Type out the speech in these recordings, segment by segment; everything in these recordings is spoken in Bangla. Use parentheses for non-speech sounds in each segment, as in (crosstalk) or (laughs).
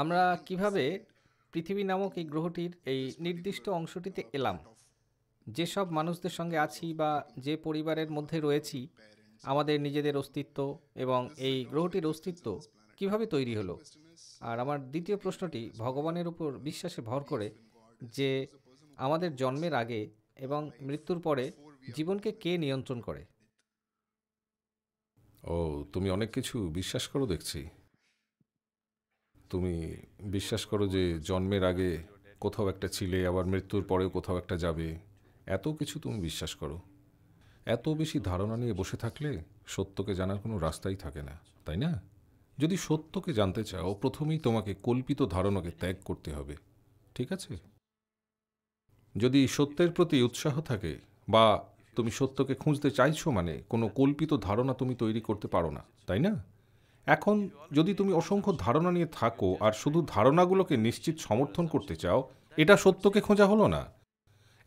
আমরা কিভাবে পৃথিবী নামক এই গ্রহটির এই নির্দিষ্ট অংশটিতে এলাম যেসব মানুষদের সঙ্গে আছি বা যে পরিবারের মধ্যে রয়েছি আমাদের নিজেদের অস্তিত্ব এবং এই গ্রহটির অস্তিত্ব কিভাবে তৈরি হলো আর আমার দ্বিতীয় প্রশ্নটি ভগবানের উপর বিশ্বাসে ভর করে যে আমাদের জন্মের আগে এবং মৃত্যুর পরে জীবনকে কে নিয়ন্ত্রণ করে ও তুমি অনেক কিছু বিশ্বাস করো দেখছি তুমি বিশ্বাস করো যে জন্মের আগে কোথাও একটা ছিলে আবার মৃত্যুর পরেও কোথাও একটা যাবে এত কিছু তুমি বিশ্বাস করো এত বেশি ধারণা নিয়ে বসে থাকলে সত্যকে জানার কোনো রাস্তাই থাকে না তাই না যদি সত্যকে জানতে চাও প্রথমেই তোমাকে কল্পিত ধারণাকে ত্যাগ করতে হবে ঠিক আছে যদি সত্যের প্রতি উৎসাহ থাকে বা তুমি সত্যকে খুঁজতে চাইছো মানে কোনো কল্পিত ধারণা তুমি তৈরি করতে পারো না তাই না এখন যদি তুমি অসংখ্য ধারণা নিয়ে থাকো আর শুধু ধারণাগুলোকে নিশ্চিত সমর্থন করতে চাও এটা সত্যকে খোঁজা হলো না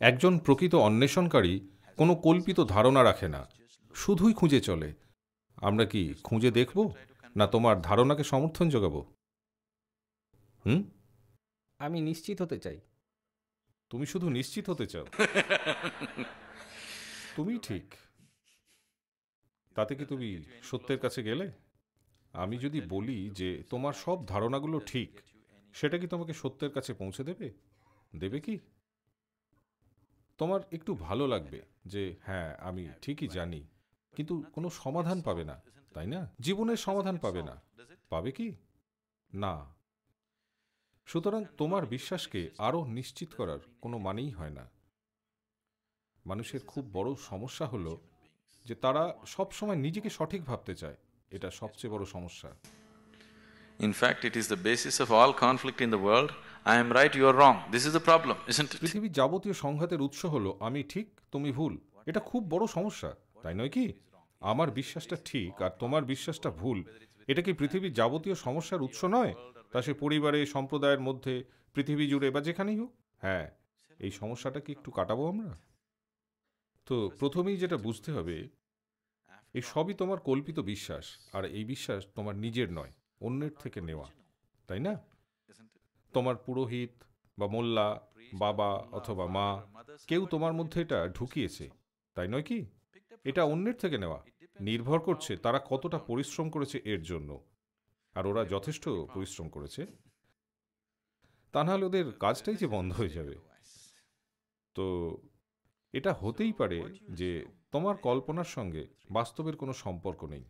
একজন প্রকৃত অন্বেষণকারী কোনো কল্পিত ধারণা রাখে না শুধুই খুঁজে চলে আমরা কি খুঁজে দেখব না তোমার ধারণাকে সমর্থন যোগাব হুম আমি নিশ্চিত হতে চাই তুমি শুধু নিশ্চিত হতে চাও (laughs) তুমি ঠিক তাতে কি তুমি সত্যের কাছে গেলে আমি যদি বলি যে তোমার সব ধারণাগুলো ঠিক সেটা কি তোমাকে সত্যের কাছে পৌঁছে দেবে দেবে কি তোমার একটু ভালো লাগবে যে হ্যাঁ আমি ঠিকই জানি কিন্তু কোনো সমাধান পাবে না তাই না জীবনের সমাধান পাবে না পাবে কি না সুতরাং তোমার বিশ্বাসকে আরও নিশ্চিত করার কোনো মানেই হয় না মানুষের খুব বড় সমস্যা হলো যে তারা সবসময় নিজেকে সঠিক ভাবতে চায় এটা সবচেয়ে বড় সমস্যা In fact, it is the basis of all conflict in the world. I am right, you are wrong. This is the problem, পৃথিবীর যাবতীয় সংঘাতের উৎস হলো আমি ঠিক তুমি ভুল এটা খুব বড় সমস্যা তাই নয় কি আমার বিশ্বাসটা ঠিক আর তোমার বিশ্বাসটা ভুল এটা কি পৃথিবীর যাবতীয় সমস্যার উৎস নয় তা সে পরিবারে সম্প্রদায়ের মধ্যে পৃথিবী জুড়ে বা যেখানেই হোক হ্যাঁ এই সমস্যাটা কি একটু কাটাবো আমরা তো প্রথমেই যেটা বুঝতে হবে এই সবই তোমার কল্পিত বিশ্বাস আর এই বিশ্বাস তোমার নিজের নয় অন্যের থেকে নেওয়া তাই না তোমার পুরোহিত বা মোল্লা বাবা অথবা মা কেউ তোমার মধ্যে এটা ঢুকিয়েছে তাই নয় কি এটা অন্যের থেকে নেওয়া নির্ভর করছে তারা কতটা পরিশ্রম করেছে এর জন্য আর ওরা যথেষ্ট পরিশ্রম করেছে তা নাহলে ওদের কাজটাই যে বন্ধ হয়ে যাবে তো এটা হতেই পারে যে তোমার কল্পনার সঙ্গে বাস্তবের কোনো সম্পর্ক নেই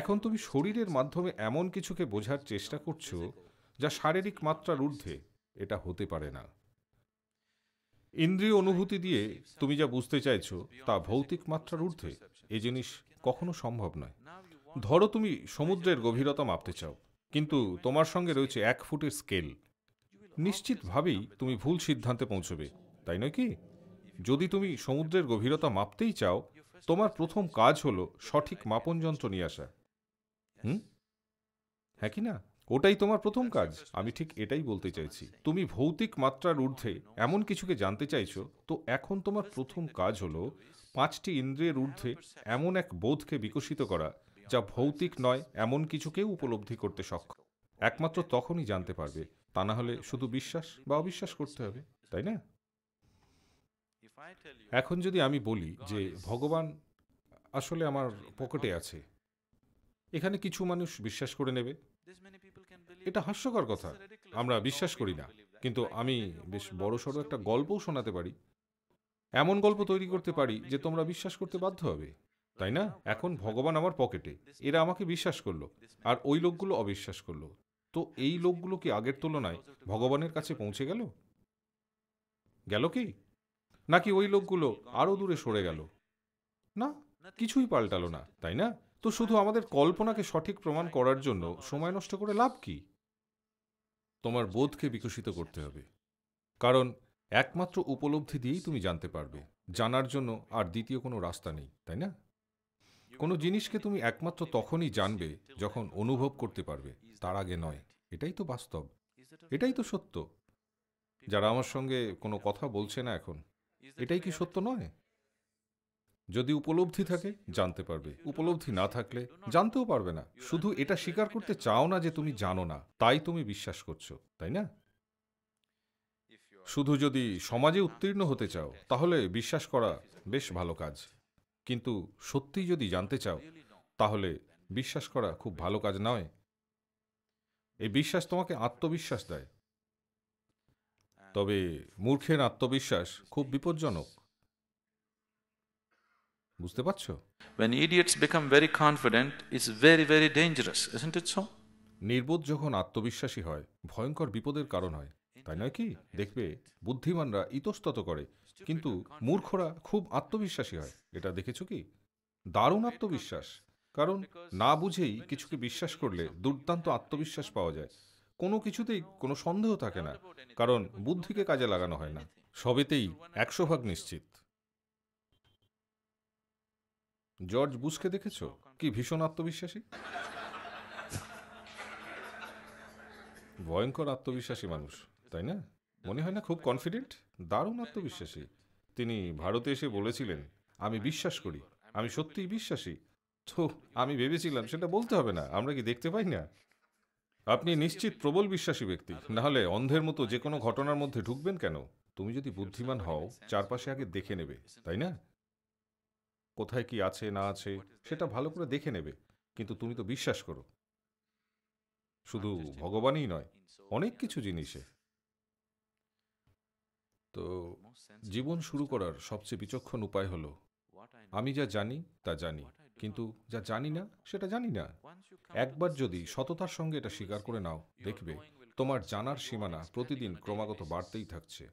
এখন তুমি শরীরের মাধ্যমে এমন কিছুকে বোঝার চেষ্টা করছো যা শারীরিক মাত্রার ঊর্ধ্বে এটা হতে পারে না ইন্দ্রিয় অনুভূতি দিয়ে তুমি যা বুঝতে চাইছো তা ভৌতিক মাত্রার ঊর্ধ্বে এ জিনিস কখনো সম্ভব নয় ধরো তুমি সমুদ্রের গভীরতা মাপতে চাও কিন্তু তোমার সঙ্গে রয়েছে এক ফুটের স্কেল নিশ্চিতভাবেই তুমি ভুল সিদ্ধান্তে পৌঁছবে তাই নয় কি যদি তুমি সমুদ্রের গভীরতা মাপতেই চাও তোমার প্রথম কাজ হলো সঠিক মাপন যন্ত্র নিয়ে আসা হুম হ্যাঁ কি না ওটাই তোমার প্রথম কাজ আমি ঠিক এটাই বলতে চাইছি তুমি ভৌতিক মাত্রার ঊর্ধ্বে এমন কিছুকে জানতে চাইছো তো এখন তোমার প্রথম কাজ হলো পাঁচটি ইন্দ্রিয়ের ঊর্ধ্বে এমন এক বোধকে বিকশিত করা যা ভৌতিক নয় এমন কিছুকেও উপলব্ধি করতে সক্ষম একমাত্র তখনই জানতে পারবে তা না হলে শুধু বিশ্বাস বা অবিশ্বাস করতে হবে তাই না এখন যদি আমি বলি যে ভগবান আসলে আমার পকেটে আছে এখানে কিছু মানুষ বিশ্বাস করে নেবে এটা হাস্যকর কথা আমরা বিশ্বাস করি না কিন্তু আমি বেশ সড়ো একটা গল্পও শোনাতে পারি এমন গল্প তৈরি করতে পারি যে তোমরা বিশ্বাস করতে বাধ্য হবে তাই না এখন ভগবান আমার পকেটে এরা আমাকে বিশ্বাস করলো আর ওই লোকগুলো অবিশ্বাস করলো তো এই লোকগুলো কি আগের তুলনায় ভগবানের কাছে পৌঁছে গেল গেল কি নাকি ওই লোকগুলো আরও দূরে সরে গেল না কিছুই পাল্টালো না তাই না তো শুধু আমাদের কল্পনাকে সঠিক প্রমাণ করার জন্য সময় নষ্ট করে লাভ কি তোমার বোধকে বিকশিত করতে হবে কারণ একমাত্র উপলব্ধি দিয়েই তুমি জানতে পারবে জানার জন্য আর দ্বিতীয় কোনো রাস্তা নেই তাই না কোনো জিনিসকে তুমি একমাত্র তখনই জানবে যখন অনুভব করতে পারবে তার আগে নয় এটাই তো বাস্তব এটাই তো সত্য যারা আমার সঙ্গে কোনো কথা বলছে না এখন এটাই কি সত্য নয় যদি উপলব্ধি থাকে জানতে পারবে উপলব্ধি না থাকলে জানতেও পারবে না শুধু এটা স্বীকার করতে চাও না যে তুমি জানো না তাই তুমি বিশ্বাস করছো তাই না শুধু যদি সমাজে উত্তীর্ণ হতে চাও তাহলে বিশ্বাস করা বেশ ভালো কাজ কিন্তু সত্যি যদি জানতে চাও তাহলে বিশ্বাস করা খুব ভালো কাজ নয় এই বিশ্বাস তোমাকে আত্মবিশ্বাস দেয় তবে মূর্খের আত্মবিশ্বাস খুব বিপজ্জনক বুঝতে পারছ When idiots become very confident, it's very very dangerous, isn't it so? নির্বোধ যখন আত্মবিশ্বাসী হয় ভয়ঙ্কর বিপদের কারণ হয় তাই নয় কি দেখবে বুদ্ধিমানরা ইতস্তত করে কিন্তু মূর্খরা খুব আত্মবিশ্বাসী হয় এটা দেখেছো কি দারুণ আত্মবিশ্বাস কারণ না বুঝেই কিছুকে বিশ্বাস করলে দুর্দান্ত আত্মবিশ্বাস পাওয়া যায় কোনো কিছুতেই কোনো সন্দেহ থাকে না কারণ বুদ্ধিকে কাজে লাগানো হয় না সবেতেই একশো ভাগ নিশ্চিত জর্জ বুশকে দেখেছ কি ভীষণ আত্মবিশ্বাসী ভয়ঙ্কর আত্মবিশ্বাসী মানুষ তাই না মনে হয় না খুব কনফিডেন্ট দারুণ আত্মবিশ্বাসী তিনি ভারতে এসে বলেছিলেন আমি বিশ্বাস করি আমি সত্যিই বিশ্বাসী তো আমি ভেবেছিলাম সেটা বলতে হবে না আমরা কি দেখতে পাই না আপনি নিশ্চিত প্রবল বিশ্বাসী ব্যক্তি নাহলে অন্ধের মতো যে কোনো ঘটনার মধ্যে ঢুকবেন কেন তুমি যদি বুদ্ধিমান হও চারপাশে আগে দেখে নেবে তাই না কোথায় কি আছে না আছে সেটা ভালো করে দেখে নেবে কিন্তু তুমি তো বিশ্বাস করো শুধু ভগবানই নয় অনেক কিছু জিনিসে তো জীবন শুরু করার সবচেয়ে বিচক্ষণ উপায় হলো আমি যা জানি তা জানি কিন্তু যা জানি না সেটা জানি না একবার যদি সততার সঙ্গে এটা স্বীকার করে নাও দেখবে তোমার জানার সীমানা প্রতিদিন ক্রমাগত বাড়তেই থাকছে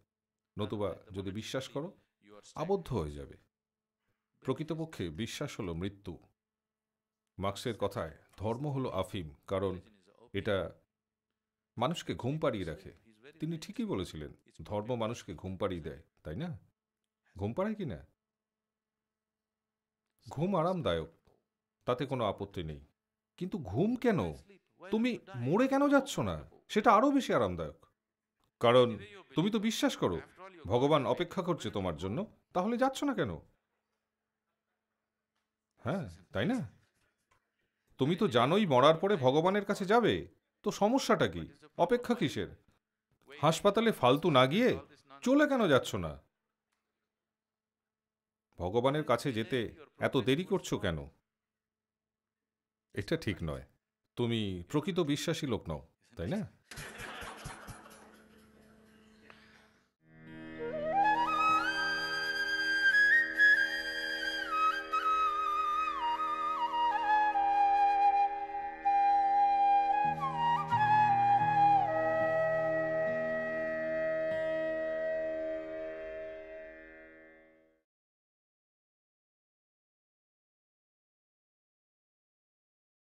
নতুবা যদি বিশ্বাস করো আবদ্ধ হয়ে যাবে প্রকৃতপক্ষে বিশ্বাস হলো মৃত্যু মার্ক্সের কথায় ধর্ম হলো আফিম কারণ এটা মানুষকে ঘুম পাড়িয়ে রাখে তিনি ঠিকই বলেছিলেন ধর্ম মানুষকে ঘুম পাড়িয়ে দেয় তাই না ঘুম পাড়ায় কি না ঘুম আরামদায়ক তাতে কোনো আপত্তি নেই কিন্তু ঘুম কেন তুমি মরে কেন যাচ্ছ না সেটা আরও বেশি আরামদায়ক কারণ তুমি তো বিশ্বাস করো ভগবান অপেক্ষা করছে তোমার জন্য তাহলে যাচ্ছ না কেন হ্যাঁ তাই না তুমি তো জানোই মরার পরে ভগবানের কাছে যাবে তো সমস্যাটা কি অপেক্ষা কিসের হাসপাতালে ফালতু না গিয়ে চলে কেন যাচ্ছ না ভগবানের কাছে যেতে এত দেরি করছো কেন এটা ঠিক নয় তুমি প্রকৃত বিশ্বাসী লোক নও তাই না